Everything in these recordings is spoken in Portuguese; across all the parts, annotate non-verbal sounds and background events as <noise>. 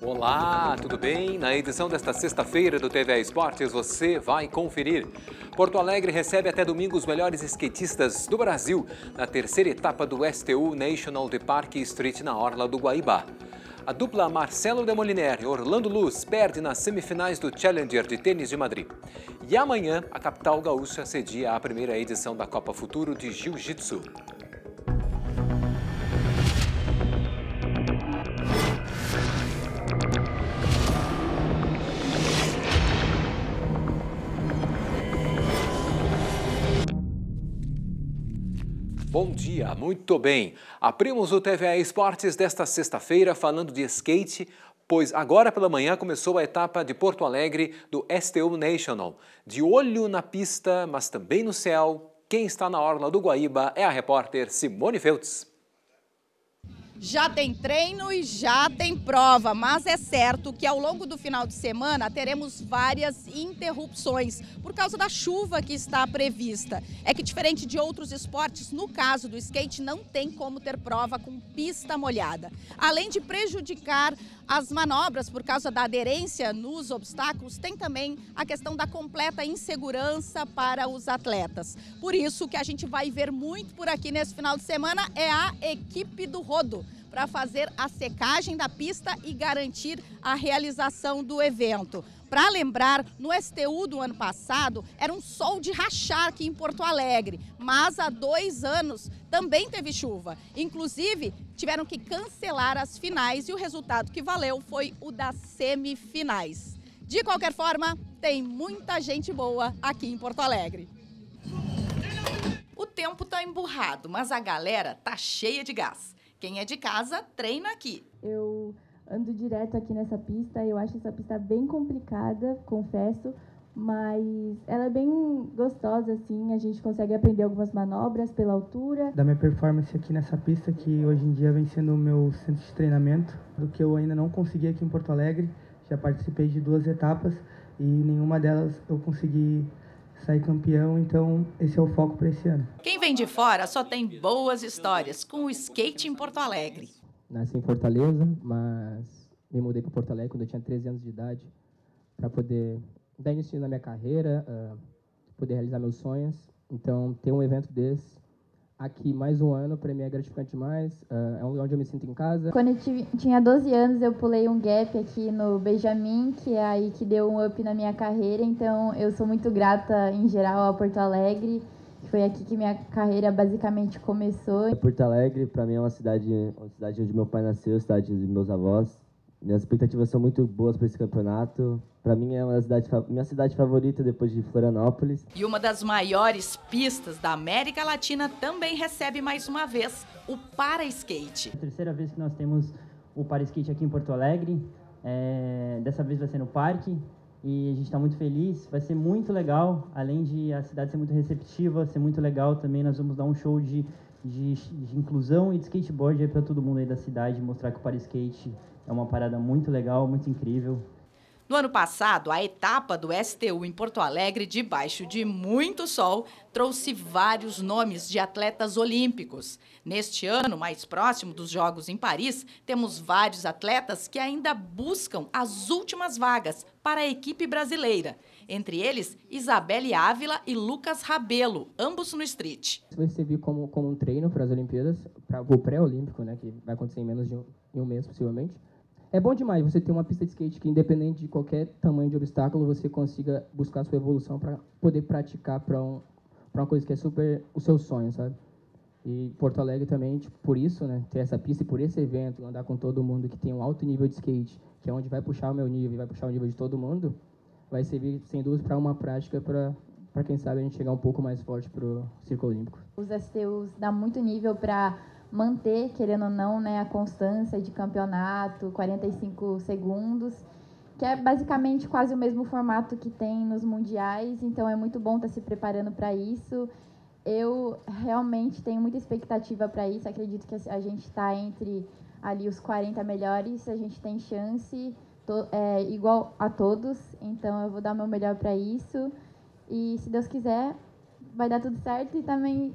Olá, tudo bem? Na edição desta sexta-feira do TV Esportes, você vai conferir. Porto Alegre recebe até domingo os melhores skatistas do Brasil na terceira etapa do STU National de Park Street na Orla do Guaíba. A dupla Marcelo de Moliner e Orlando Luz perde nas semifinais do Challenger de Tênis de Madrid. E amanhã, a capital gaúcha cedia a primeira edição da Copa Futuro de Jiu-Jitsu. Bom dia, muito bem. Abrimos o TVA Esportes desta sexta-feira falando de skate, pois agora pela manhã começou a etapa de Porto Alegre do STU National. De olho na pista, mas também no céu, quem está na orla do Guaíba é a repórter Simone Feltz. Já tem treino e já tem prova, mas é certo que ao longo do final de semana teremos várias interrupções por causa da chuva que está prevista. É que diferente de outros esportes, no caso do skate não tem como ter prova com pista molhada. Além de prejudicar as manobras, por causa da aderência nos obstáculos, tem também a questão da completa insegurança para os atletas. Por isso, o que a gente vai ver muito por aqui nesse final de semana é a equipe do rodo para fazer a secagem da pista e garantir a realização do evento. Para lembrar, no STU do ano passado era um sol de rachar aqui em Porto Alegre, mas há dois anos também teve chuva. Inclusive, tiveram que cancelar as finais e o resultado que valeu foi o das semifinais. De qualquer forma, tem muita gente boa aqui em Porto Alegre. O tempo tá emburrado, mas a galera tá cheia de gás. Quem é de casa, treina aqui. Eu ando direto aqui nessa pista, eu acho essa pista bem complicada, confesso, mas ela é bem gostosa assim, a gente consegue aprender algumas manobras pela altura. Da minha performance aqui nessa pista que hoje em dia vem sendo o meu centro de treinamento, do que eu ainda não consegui aqui em Porto Alegre, já participei de duas etapas e nenhuma delas eu consegui sair campeão, então esse é o foco para esse ano. Quem vem de fora só tem boas histórias com o skate em Porto Alegre. Nasci em Fortaleza, mas me mudei para Porto Alegre quando eu tinha 13 anos de idade para poder dar início na minha carreira, uh, poder realizar meus sonhos. Então, ter um evento desse aqui mais um ano, para mim é gratificante demais. É, é um lugar onde eu me sinto em casa. Quando eu tive, tinha 12 anos, eu pulei um gap aqui no Benjamin, que é aí que deu um up na minha carreira. Então, eu sou muito grata, em geral, a Porto Alegre. Foi aqui que minha carreira basicamente começou. Porto Alegre, para mim, é uma cidade, uma cidade onde meu pai nasceu, cidade dos meus avós. Minhas expectativas são muito boas para esse campeonato. Para mim é uma cidade, minha cidade favorita depois de Florianópolis. E uma das maiores pistas da América Latina também recebe mais uma vez o Para Skate. É a terceira vez que nós temos o Para Skate aqui em Porto Alegre. É, dessa vez vai ser no parque e a gente está muito feliz. Vai ser muito legal, além de a cidade ser muito receptiva, ser muito legal também. Nós vamos dar um show de de, de, inclusão e de skateboard para todo mundo aí da cidade, mostrar que o para skate é uma parada muito legal, muito incrível. No ano passado, a etapa do STU em Porto Alegre, debaixo de muito sol, trouxe vários nomes de atletas olímpicos. Neste ano, mais próximo dos Jogos em Paris, temos vários atletas que ainda buscam as últimas vagas para a equipe brasileira. Entre eles, Isabelle Ávila e Lucas Rabelo, ambos no street. Isso vai servir como, como um treino para as Olimpíadas, para o pré-olímpico, né, que vai acontecer em menos de um, em um mês, possivelmente é bom demais você ter uma pista de skate que, independente de qualquer tamanho de obstáculo, você consiga buscar sua evolução para poder praticar para um, uma coisa que é super o seu sonho, sabe? E Porto Alegre também, tipo, por isso, né, ter essa pista e por esse evento, andar com todo mundo que tem um alto nível de skate, que é onde vai puxar o meu nível e vai puxar o nível de todo mundo, vai servir, sem dúvida, para uma prática para para quem sabe a gente chegar um pouco mais forte para o Circo Olímpico. Os STUs dá muito nível para manter, querendo ou não, né, a constância de campeonato, 45 segundos, que é basicamente quase o mesmo formato que tem nos mundiais, então é muito bom estar tá se preparando para isso. Eu realmente tenho muita expectativa para isso, acredito que a gente está entre ali os 40 melhores, a gente tem chance to, é, igual a todos, então eu vou dar meu melhor para isso. E se Deus quiser, vai dar tudo certo e também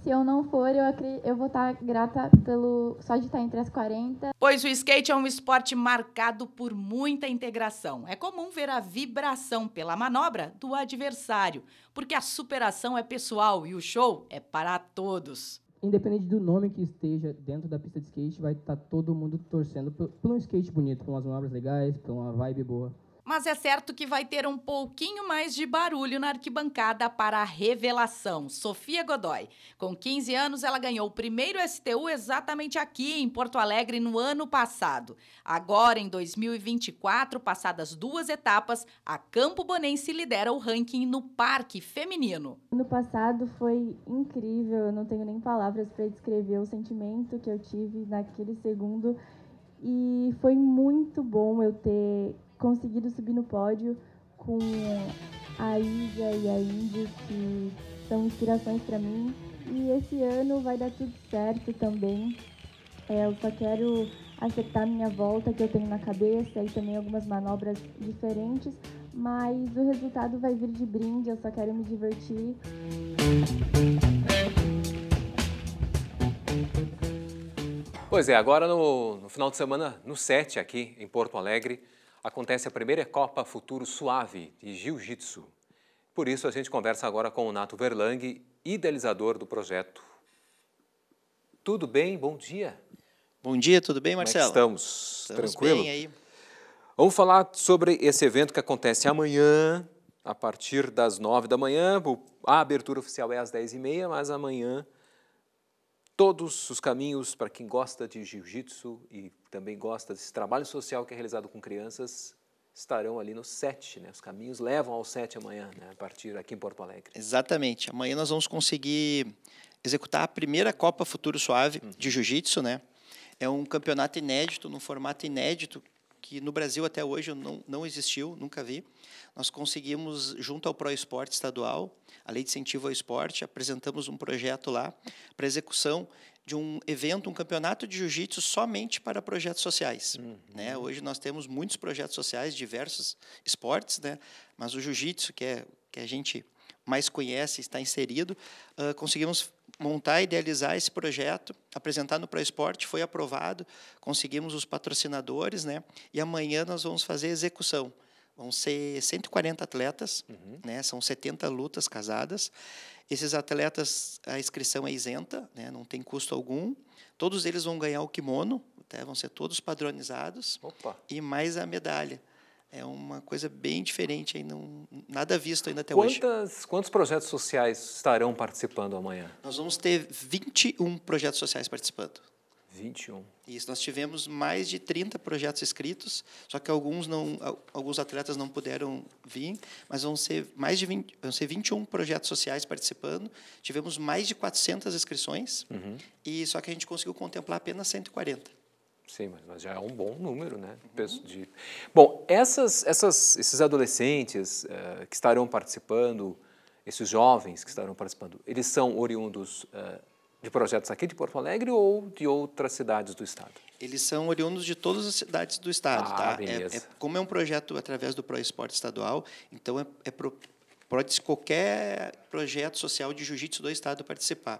se eu não for, eu, eu vou estar grata pelo só de estar entre as 40. Pois o skate é um esporte marcado por muita integração. É comum ver a vibração pela manobra do adversário, porque a superação é pessoal e o show é para todos. Independente do nome que esteja dentro da pista de skate, vai estar todo mundo torcendo por, por um skate bonito, por umas manobras legais, por uma vibe boa mas é certo que vai ter um pouquinho mais de barulho na arquibancada para a revelação. Sofia Godoy. Com 15 anos, ela ganhou o primeiro STU exatamente aqui em Porto Alegre no ano passado. Agora, em 2024, passadas duas etapas, a Campo Bonense lidera o ranking no parque feminino. Ano passado foi incrível, eu não tenho nem palavras para descrever o sentimento que eu tive naquele segundo. E foi muito bom eu ter conseguido subir no pódio com a Isa e a Indy, que são inspirações para mim. E esse ano vai dar tudo certo também. É, eu só quero acertar minha volta que eu tenho na cabeça e também algumas manobras diferentes, mas o resultado vai vir de brinde, eu só quero me divertir. Pois é, agora no, no final de semana, no 7 aqui em Porto Alegre, acontece a primeira Copa Futuro Suave de Jiu-Jitsu. Por isso, a gente conversa agora com o Nato Verlang, idealizador do projeto. Tudo bem? Bom dia. Bom dia, tudo bem, é Marcelo? É estamos? estamos? Tranquilo? Bem aí. Vamos falar sobre esse evento que acontece amanhã, a partir das nove da manhã. A abertura oficial é às dez e meia, mas amanhã todos os caminhos para quem gosta de jiu-jitsu e também gosta desse trabalho social que é realizado com crianças estarão ali no sete, né? Os caminhos levam ao sete amanhã, né? A partir aqui em Porto Alegre. Exatamente. Amanhã nós vamos conseguir executar a primeira Copa Futuro Suave uhum. de Jiu-Jitsu, né? É um campeonato inédito, num formato inédito que no Brasil até hoje não, não existiu, nunca vi. Nós conseguimos, junto ao Proesporte Estadual, a Lei de Incentivo ao Esporte, apresentamos um projeto lá para execução de um evento, um campeonato de jiu-jitsu somente para projetos sociais. Uhum. Né? Hoje nós temos muitos projetos sociais, diversos esportes, né? mas o jiu-jitsu, que é que a gente mais conhece, está inserido, uh, conseguimos montar, idealizar esse projeto, apresentar no ProEsporte, foi aprovado, conseguimos os patrocinadores, né? E amanhã nós vamos fazer execução. Vão ser 140 atletas, uhum. né? São 70 lutas casadas. Esses atletas, a inscrição é isenta, né? Não tem custo algum. Todos eles vão ganhar o kimono, vão ser todos padronizados. Opa. E mais a medalha é uma coisa bem diferente, aí não, nada visto ainda até Quantas, hoje. Quantos projetos sociais estarão participando amanhã? Nós vamos ter 21 projetos sociais participando. 21. Isso, nós tivemos mais de 30 projetos escritos, só que alguns não alguns atletas não puderam vir, mas vão ser mais de 20, vão ser 21 projetos sociais participando. Tivemos mais de 400 inscrições uhum. e só que a gente conseguiu contemplar apenas 140. Sim, mas já é um bom número, né? Uhum. De... Bom, essas, essas, esses adolescentes uh, que estarão participando, esses jovens que estarão participando, eles são oriundos uh, de projetos aqui de Porto Alegre ou de outras cidades do estado? Eles são oriundos de todas as cidades do estado, ah, tá? É, beleza. É, é, como é um projeto através do Proesporte Estadual, então é, é pro, pode qualquer projeto social de jiu-jitsu do estado participar.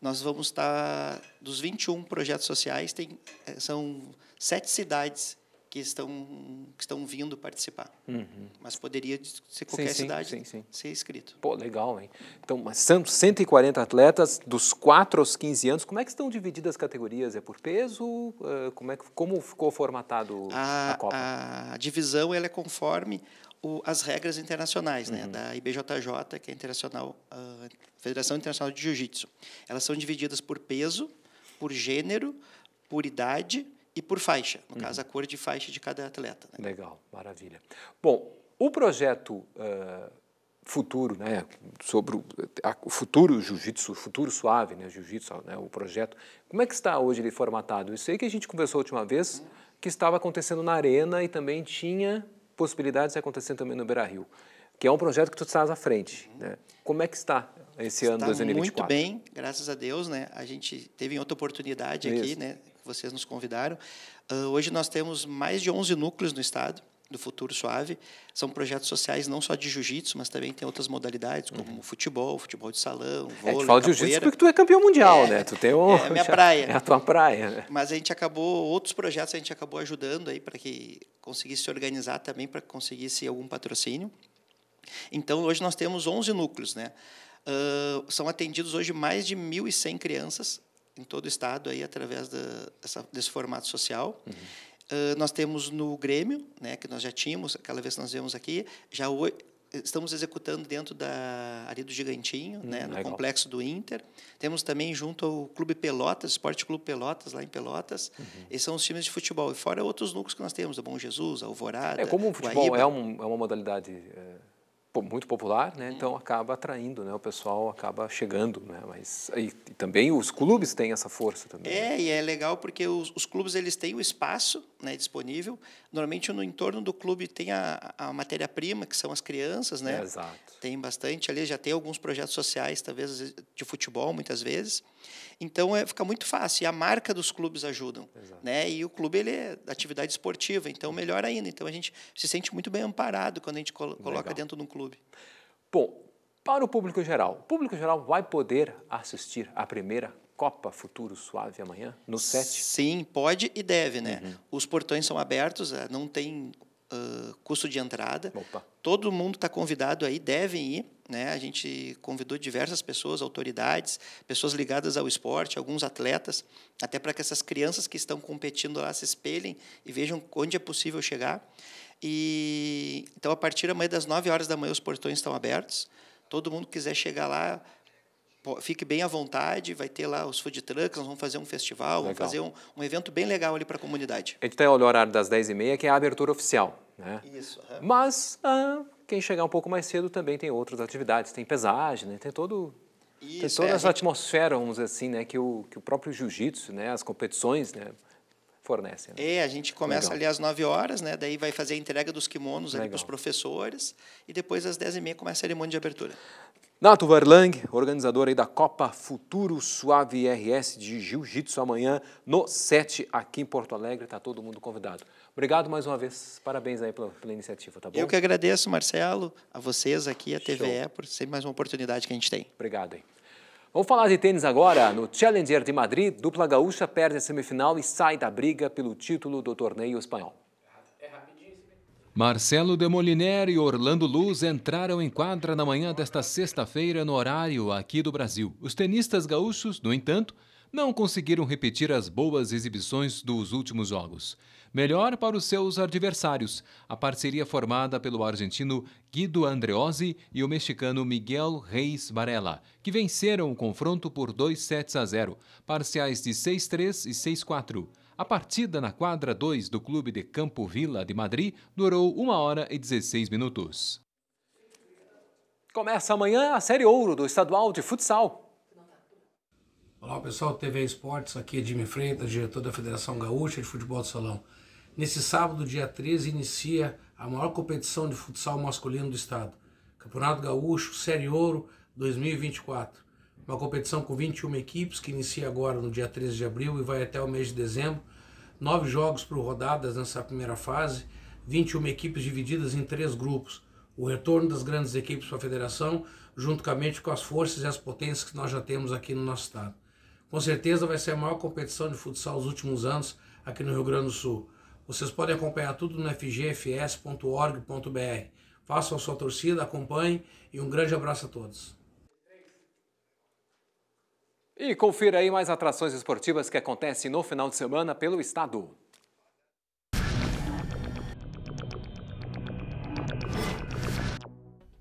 Nós vamos estar tá, dos 21 projetos sociais, tem eh, são sete cidades que estão que estão vindo participar. Uhum. Mas poderia ser qualquer sim, sim, cidade sim, ser inscrito. Pô, legal, hein? Então, mas são 140 atletas dos 4 aos 15 anos. Como é que estão divididas as categorias? É por peso? Eh, como é como ficou formatado a, a Copa? A divisão ela é conforme o, as regras internacionais, né, uhum. né, da IBJJ, que é a, Internacional, ah, Federação Internacional de Jiu-Jitsu. Elas são divididas por peso, por gênero, por idade e por faixa, no uhum. caso, a cor de faixa de cada atleta. Né? Legal, maravilha. Bom, o projeto uh, futuro, né, sobre o, a, o futuro jiu-jitsu, futuro suave, né, jiu-jitsu, né, o projeto, como é que está hoje ele formatado? Isso aí que a gente conversou a última vez, uhum. que estava acontecendo na arena e também tinha possibilidades acontecendo também no Beira-Rio, que é um projeto que tu estás à frente. Uhum. Né? Como é que está esse está ano 2024? Muito bem, graças a Deus. Né? A gente teve outra oportunidade Isso. aqui, né? vocês nos convidaram. Uh, hoje nós temos mais de 11 núcleos no Estado, do Futuro Suave são projetos sociais não só de jiu-jitsu, mas também tem outras modalidades, como uhum. futebol, futebol de salão, é, vôlei, é, tu fala de jiu-jitsu porque tu é campeão mundial, é, né? Tu tem o, é a minha <laughs> já, praia. É a tua praia, né? Mas a gente acabou, outros projetos a gente acabou ajudando aí para que conseguisse se organizar também, para que conseguisse algum patrocínio. Então, hoje nós temos 11 núcleos, né? Uh, são atendidos hoje mais de 1.100 crianças em todo o estado aí através da, desse formato social. Uhum nós temos no Grêmio, né, que nós já tínhamos, aquela vez que nós vimos aqui, já hoje, eh, estamos executando dentro da ali do Gigantinho, né, hum, né, no legal. complexo do Inter. Temos também junto ao Clube Pelotas, Esporte Clube Pelotas lá em Pelotas. Uhum. Esses são os times de futebol e fora outros núcleos que nós temos, o Bom Jesus, a Alvorada. É como o futebol Guaíba. é, um, é uma modalidade é, muito popular, né? Uhum. Então acaba atraindo, né? O pessoal acaba chegando, né? Mas e, e também os clubes têm essa força também. Né? É né? e é legal porque os, os clubes eles têm o espaço né, disponível. Normalmente no entorno do clube tem a, a matéria-prima, que são as crianças, né? Exato. Tem bastante ali, já tem alguns projetos sociais, talvez de futebol, muitas vezes. Então é, fica muito fácil. E a marca dos clubes ajudam, Exato. né? E o clube ele é atividade esportiva, então melhor ainda. Então a gente se sente muito bem amparado quando a gente col coloca Legal. dentro de um clube. Bom, para o público geral, o público geral vai poder assistir a primeira Copa Futuro Suave amanhã, no set? Sim, pode e deve, né? Uhum. Os portões são abertos, é, não tem uh, custo de entrada. Opa. Todo mundo está convidado aí, devem ir. Né? A gente convidou diversas pessoas, autoridades, pessoas ligadas ao esporte, alguns atletas, até para que essas crianças que estão competindo lá se espelhem e vejam onde é possível chegar. E então a partir amanhã das 9 horas da manhã os portões estão abertos. Todo mundo quiser chegar lá, fique bem à vontade, vai ter lá os food trucks, nós vamos fazer um festival, legal. vamos fazer um, um, evento bem legal ali para a comunidade. A gente tem o horário das 10h30, que é a abertura oficial. Né? Isso. Uhum. Mas ah, quem chegar um pouco mais cedo também tem outras atividades, tem pesagem, né? tem todo... Isso, tem toda é, essa gente... atmosfera, vamos dizer assim, né? que, o, que o próprio jiu-jitsu, né? as competições, né? Fornece. Né? É, a gente começa Legal. ali às 9 horas, né? Daí vai fazer a entrega dos kimonos Legal. ali para os professores e depois às 10 e meia começa a cerimônia de abertura. Nato Verlang, organizador aí da Copa Futuro Suave RS de Jiu-Jitsu amanhã no 7 aqui em Porto Alegre, está todo mundo convidado. Obrigado mais uma vez, parabéns aí pela, pela, iniciativa, tá bom? Eu que agradeço, Marcelo, a vocês aqui, a TVE, Show. É, por ser mais uma oportunidade que a gente tem. Obrigado aí. Vamos falar de tênis agora. No Challenger de Madrid, dupla gaúcha perde a semifinal e sai da briga pelo título do torneio espanhol. Marcelo Demoliner e Orlando Luz entraram em quadra na manhã desta sexta-feira no horário aqui do Brasil. Os tenistas gaúchos, no entanto, não conseguiram repetir as boas exibições dos últimos jogos. Melhor para os seus adversários, a parceria formada pelo argentino Guido Andreozzi e o mexicano Miguel Reis Varela, que venceram o confronto por 2 sets a 0, parciais de 6-3 e 6-4. A partida na quadra 2 do Clube de Campo Vila de Madrid durou 1 hora e 16 minutos. Começa amanhã a Série Ouro do Estadual de Futsal. Olá pessoal, TV Esportes, aqui é Jimmy Freitas, diretor da Federação Gaúcha de Futebol de Salão. Nesse sábado, dia 13, inicia a maior competição de futsal masculino do estado, Campeonato Gaúcho Série Ouro 2024. Uma competição com 21 equipes que inicia agora no dia 13 de abril e vai até o mês de dezembro. Nove jogos por rodadas nessa primeira fase, 21 equipes divididas em três grupos. O retorno das grandes equipes para a federação, juntamente com as forças e as potências que nós já temos aqui no nosso estado. Com certeza vai ser a maior competição de futsal dos últimos anos aqui no Rio Grande do Sul. Vocês podem acompanhar tudo no fgfs.org.br. Façam a sua torcida, acompanhe e um grande abraço a todos. E confira aí mais atrações esportivas que acontecem no final de semana pelo estado.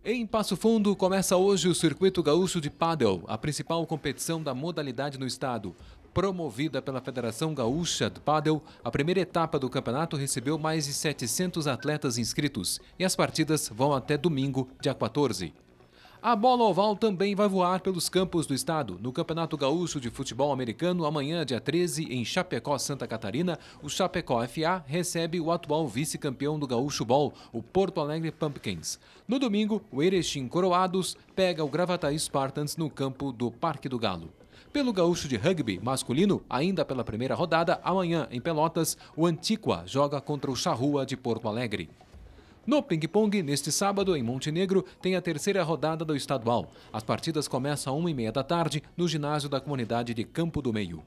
Em Passo Fundo começa hoje o Circuito Gaúcho de Padel, a principal competição da modalidade no estado. Promovida pela Federação Gaúcha de Padel, a primeira etapa do campeonato recebeu mais de 700 atletas inscritos e as partidas vão até domingo, dia 14. A bola oval também vai voar pelos campos do estado. No Campeonato Gaúcho de Futebol Americano, amanhã, dia 13, em Chapecó, Santa Catarina, o Chapecó FA recebe o atual vice-campeão do Gaúcho Ball, o Porto Alegre Pumpkins. No domingo, o Erechim Coroados pega o Gravataí Spartans no campo do Parque do Galo. Pelo gaúcho de rugby masculino, ainda pela primeira rodada, amanhã em Pelotas, o Antiqua joga contra o Charrua de Porto Alegre. No ping-pong, neste sábado, em Montenegro, tem a terceira rodada do estadual. As partidas começam às 1h30 da tarde no ginásio da comunidade de Campo do Meio.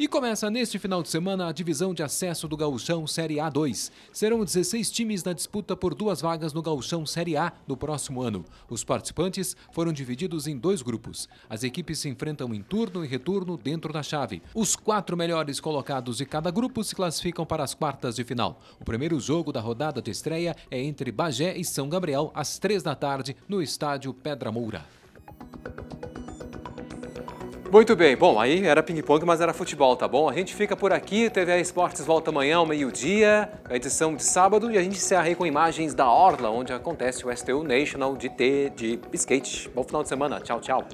E começa neste final de semana a divisão de acesso do Gauchão Série A2. Serão 16 times na disputa por duas vagas no Gauchão Série A do próximo ano. Os participantes foram divididos em dois grupos. As equipes se enfrentam em turno e retorno dentro da chave. Os quatro melhores colocados de cada grupo se classificam para as quartas de final. O primeiro jogo da rodada de estreia é entre Bagé e São Gabriel, às três da tarde, no estádio Pedra Moura. Muito bem, bom, aí era ping-pong, mas era futebol, tá bom? A gente fica por aqui, TV Esportes volta amanhã ao meio-dia, a edição de sábado, e a gente encerra aí com imagens da Orla, onde acontece o STU National de T de skate. Bom final de semana, tchau, tchau.